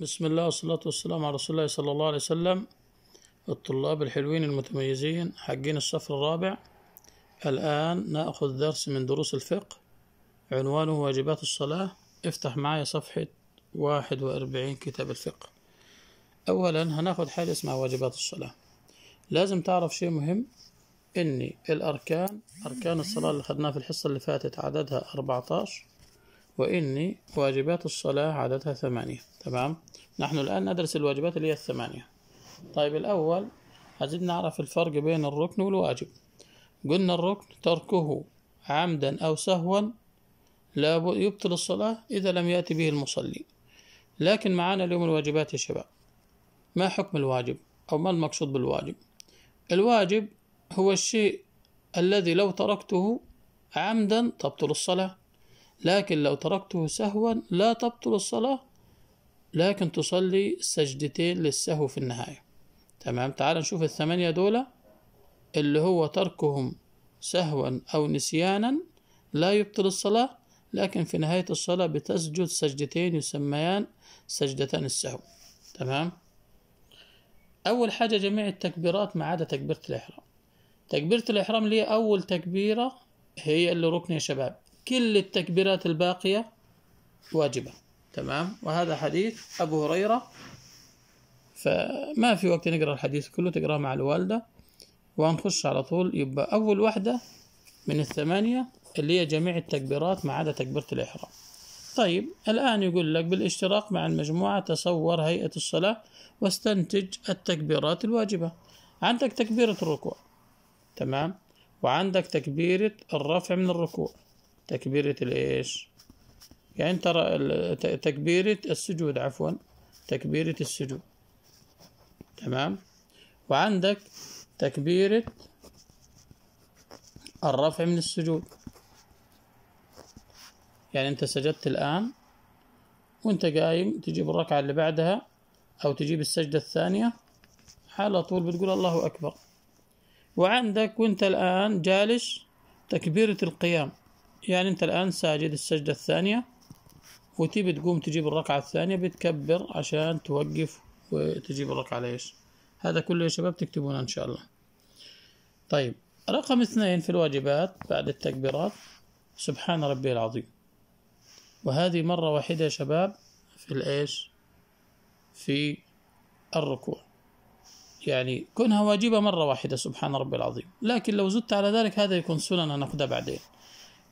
بسم الله والصلاة والسلام على رسول الله صلى الله عليه وسلم الطلاب الحلوين المتميزين حقين الصف الرابع الآن نأخذ درس من دروس الفقه عنوانه واجبات الصلاة افتح معايا صفحة واحد وأربعين كتاب الفقه أولا هناخد حاجة اسمها واجبات الصلاة لازم تعرف شيء مهم إن الأركان أركان الصلاة اللي خدناها في الحصة اللي فاتت عددها أربعتاش وإني واجبات الصلاة عددها ثمانية تمام نحن الآن ندرس الواجبات اللي هي الثمانية طيب الأول عايزين نعرف الفرق بين الركن والواجب قلنا الركن تركه عمدا أو سهوا لا يبطل الصلاة إذا لم يأتي به المصلي لكن معانا اليوم الواجبات يا شباب ما حكم الواجب أو ما المقصود بالواجب الواجب هو الشيء الذي لو تركته عمدا تبطل الصلاة لكن لو تركته سهوا لا تبطل الصلاة لكن تصلي سجدتين للسهو في النهاية تمام تعال نشوف الثمانية دول اللي هو تركهم سهوا أو نسيانا لا يبطل الصلاة لكن في نهاية الصلاة بتسجد سجدتين يسميان سجدتان السهو تمام أول حاجة جميع التكبيرات ما عدا تكبيرة الإحرام تكبيرة الإحرام اللي هي أول تكبيرة هي اللي ركن يا شباب كل التكبيرات الباقية واجبة تمام وهذا حديث أبو هريرة فما في وقت نقرأ الحديث كله تقرأه مع الوالدة ونخش على طول يبقى أول واحدة من الثمانية اللي هي جميع التكبيرات ما عدا تكبيرة الإحرام طيب الآن يقول لك بالاشتراك مع المجموعة تصور هيئة الصلاة واستنتج التكبيرات الواجبة عندك تكبيرة الركوع تمام وعندك تكبيرة الرفع من الركوع تكبيرة الإيش يعني ترى تكبيرة السجود عفوا تكبيرة السجود تمام وعندك تكبيرة الرفع من السجود يعني أنت سجدت الآن وأنت قايم تجيب الركعة اللي بعدها أو تجيب السجدة الثانية على طول بتقول الله أكبر وعندك وأنت الآن جالس تكبيرة القيام يعني أنت الآن ساجد السجدة الثانية وتبي تقوم تجيب الركعة الثانية بتكبر عشان توقف وتجيب الركعة ليش هذا كله يا شباب تكتبونه إن شاء الله طيب رقم اثنين في الواجبات بعد التكبيرات سبحان ربي العظيم وهذه مرة واحدة يا شباب في الإيش في الركوع يعني كونها واجبة مرة واحدة سبحان ربي العظيم لكن لو زدت على ذلك هذا يكون سنن ناخذها بعدين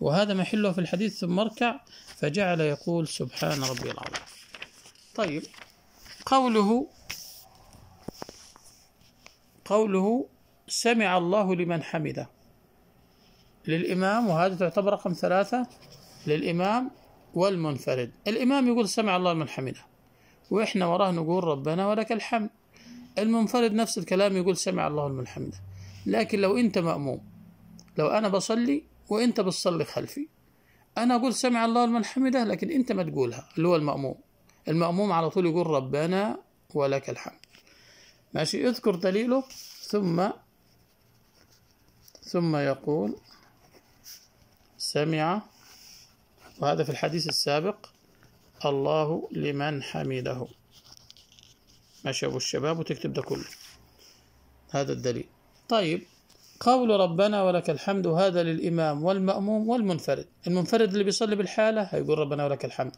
وهذا محله في الحديث ثم اركع فجعل يقول سبحان ربي العظيم طيب قوله قوله سمع الله لمن حمده للإمام وهذا تعتبر رقم ثلاثة للإمام والمنفرد الإمام يقول سمع الله لمن حمده وإحنا وراه نقول ربنا ولك الحمد المنفرد نفس الكلام يقول سمع الله لمن حمده لكن لو أنت مأموم لو أنا بصلي وانت بتصلي خلفي انا اقول سمع الله لمن حمده لكن انت ما تقولها اللي هو الماموم الماموم على طول يقول ربنا ولك الحمد ماشي اذكر دليله ثم ثم يقول سمع وهذا في الحديث السابق الله لمن حمده ماشي أبو الشباب وتكتب ده كله هذا الدليل طيب قول ربنا ولك الحمد هذا للإمام والمأموم والمنفرد المنفرد اللي بيصلي بالحالة هيقول ربنا ولك الحمد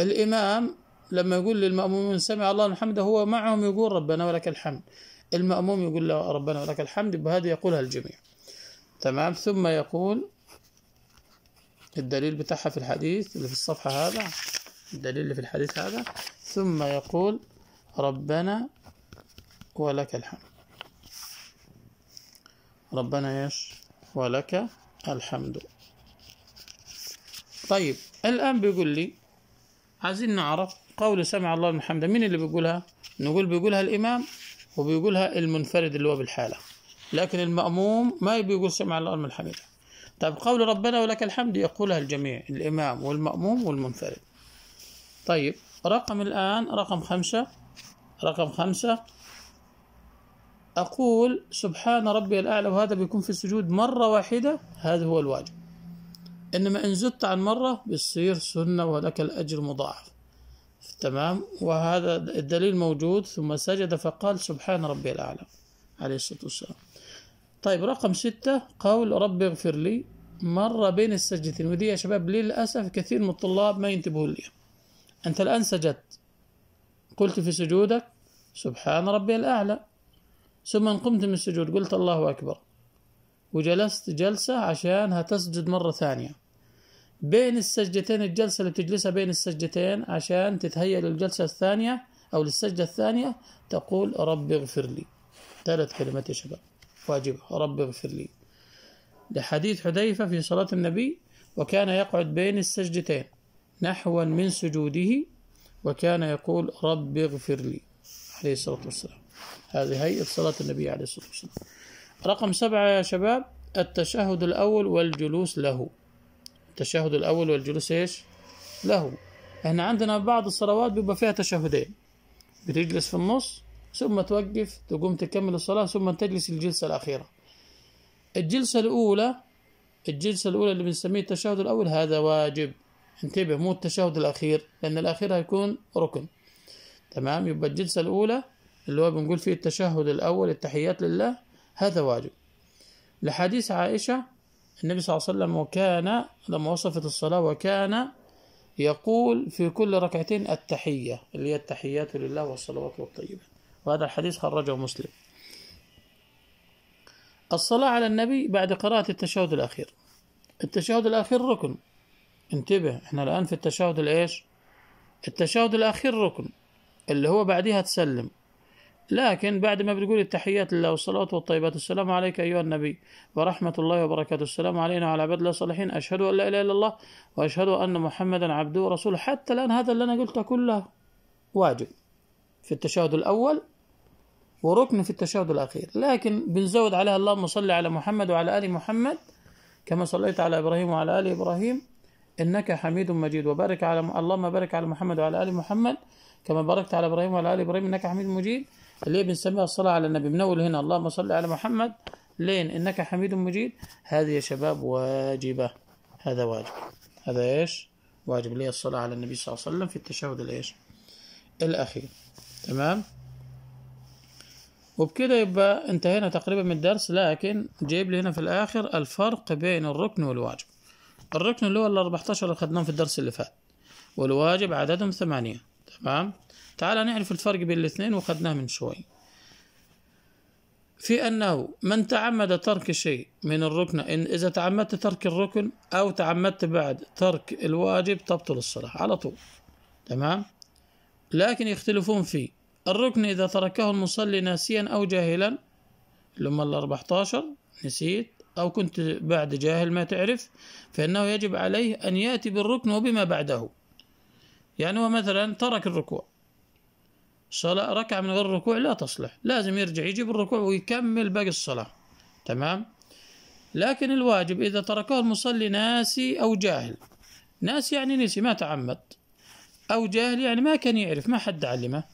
الإمام لما يقول للمأمومين سمع الله الحمد هو معهم يقول ربنا ولك الحمد المأموم يقول له ربنا ولك الحمد بهذا يقولها الجميع تمام ثم يقول الدليل بتاعها في الحديث اللي في الصفحة هذا الدليل اللي في الحديث هذا ثم يقول ربنا ولك الحمد ربنا ايش ولك الحمد طيب الآن بيقول لي عايزين نعرف قول سمع الله من حمده مين اللي بيقولها نقول بيقولها الإمام وبيقولها المنفرد اللي هو بالحالة لكن المأموم ما بيقول سمع الله من حمده طيب قول ربنا ولك الحمد يقولها الجميع الإمام والمأموم والمنفرد طيب رقم الآن رقم خمسة رقم خمسة أقول سبحان ربي الأعلى وهذا بيكون في السجود مرة واحدة هذا هو الواجب إنما إن زدت عن مرة بيصير سنة ولك الأجر مضاعف تمام وهذا الدليل موجود ثم سجد فقال سبحان ربي الأعلى عليه الصلاة والسلام طيب رقم ستة قول رب اغفر لي مرة بين السجدتين ودي يا شباب للأسف كثير من الطلاب ما ينتبهوا لي أنت الآن سجدت قلت في سجودك سبحان ربي الأعلى ثم إن قمت من السجود قلت الله أكبر وجلست جلسة عشان هتسجد مرة ثانية بين السجدتين الجلسة اللي بتجلسها بين السجدتين عشان تتهيأ للجلسة الثانية أو للسجدة الثانية تقول رب اغفر لي ثلاث كلمات يا شباب واجبة رب اغفر لي لحديث حذيفة في صلاة النبي وكان يقعد بين السجدتين نحوا من سجوده وكان يقول رب اغفر لي عليه الصلاة والسلام هذه هيئة صلاة النبي عليه الصلاة والسلام رقم سبعة يا شباب التشهد الأول والجلوس له التشهد الأول والجلوس إيش له احنا عندنا بعض الصلوات بيبقى فيها تشهدين بتجلس في النص ثم توقف تقوم تكمل الصلاة ثم تجلس الجلسة الأخيرة الجلسة الأولى الجلسة الأولى اللي بنسميه التشهد الأول هذا واجب انتبه مو التشهد الأخير لأن الأخير هيكون ركن تمام يبقى الجلسة الأولى اللي هو بنقول فيه التشهد الأول التحيات لله هذا واجب لحديث عائشة النبي صلى الله عليه وسلم وكان لما وصفت الصلاة وكان يقول في كل ركعتين التحية اللي هي التحيات لله والصلوات والطيبة وهذا الحديث خرجه مسلم الصلاة على النبي بعد قراءة التشهد الأخير التشهد الأخير ركن انتبه احنا الآن في التشهد الإيش التشهد الأخير ركن اللي هو بعديها تسلم لكن بعد ما بتقول التحيات لله والصلوات والطيبات السلام عليك أيها النبي ورحمة الله وبركاته السلام علينا وعلى عباد الله الصالحين أشهد أن لا إله إلا الله وأشهد أن محمدا عبده ورسوله حتى الآن هذا اللي أنا قلته كله واجب في التشهد الأول وركن في التشهد الأخير لكن بنزود عليها اللهم صل على محمد وعلى آل محمد كما صليت على إبراهيم وعلى آل إبراهيم إنك حميد مجيد وبارك على اللهم بارك على محمد وعلى آل محمد كما باركت على إبراهيم وعلى آل إبراهيم إنك حميد مجيد اللي هي بنسميها الصلاة على النبي بنقول هنا اللهم صل على محمد لين إنك حميد مجيد هذه يا شباب واجبة هذا واجب هذا إيش واجب لي الصلاة على النبي صلى الله عليه وسلم في التشهد الإيش الأخير تمام وبكده يبقى انتهينا تقريبا من الدرس لكن جايب لي هنا في الآخر الفرق بين الركن والواجب الركن اللي هو ال 14 اللي في الدرس اللي فات والواجب عددهم ثمانية تمام تعال نعرف الفرق بين الاثنين وخدناه من شوي في أنه من تعمد ترك شيء من الركن إن إذا تعمدت ترك الركن أو تعمدت بعد ترك الواجب تبطل الصلاة على طول تمام لكن يختلفون في الركن إذا تركه المصلي ناسيا أو جاهلا اللي ال 14 نسيت أو كنت بعد جاهل ما تعرف فإنه يجب عليه أن يأتي بالركن وبما بعده يعني هو مثلا ترك الركوع صلاة ركعة من غير الركوع لا تصلح لازم يرجع يجيب الركوع ويكمل باقي الصلاة تمام لكن الواجب إذا تركه المصلي ناسي أو جاهل ناس يعني نسي ما تعمد أو جاهل يعني ما كان يعرف ما حد علمه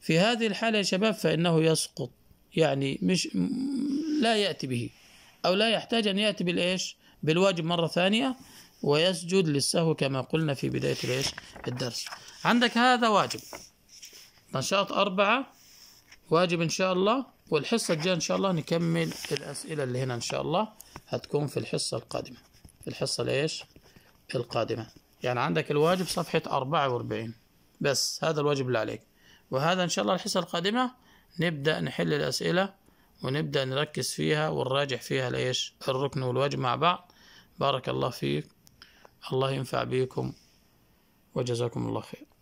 في هذه الحالة يا شباب فإنه يسقط يعني مش لا يأتي به أو لا يحتاج أن يأتي بالإيش بالواجب مرة ثانية ويسجد للسهو كما قلنا في بداية الإيش الدرس عندك هذا واجب نشاط أربعة واجب إن شاء الله والحصة الجاية إن شاء الله نكمل الأسئلة اللي هنا إن شاء الله هتكون في الحصة القادمة في الحصة الإيش القادمة يعني عندك الواجب صفحة أربعة وأربعين بس هذا الواجب اللي عليك وهذا إن شاء الله الحصة القادمة نبدأ نحل الأسئلة ونبدأ نركز فيها ونراجع فيها ليش الركن والواجب مع بعض بارك الله فيك الله ينفع بيكم وجزاكم الله خير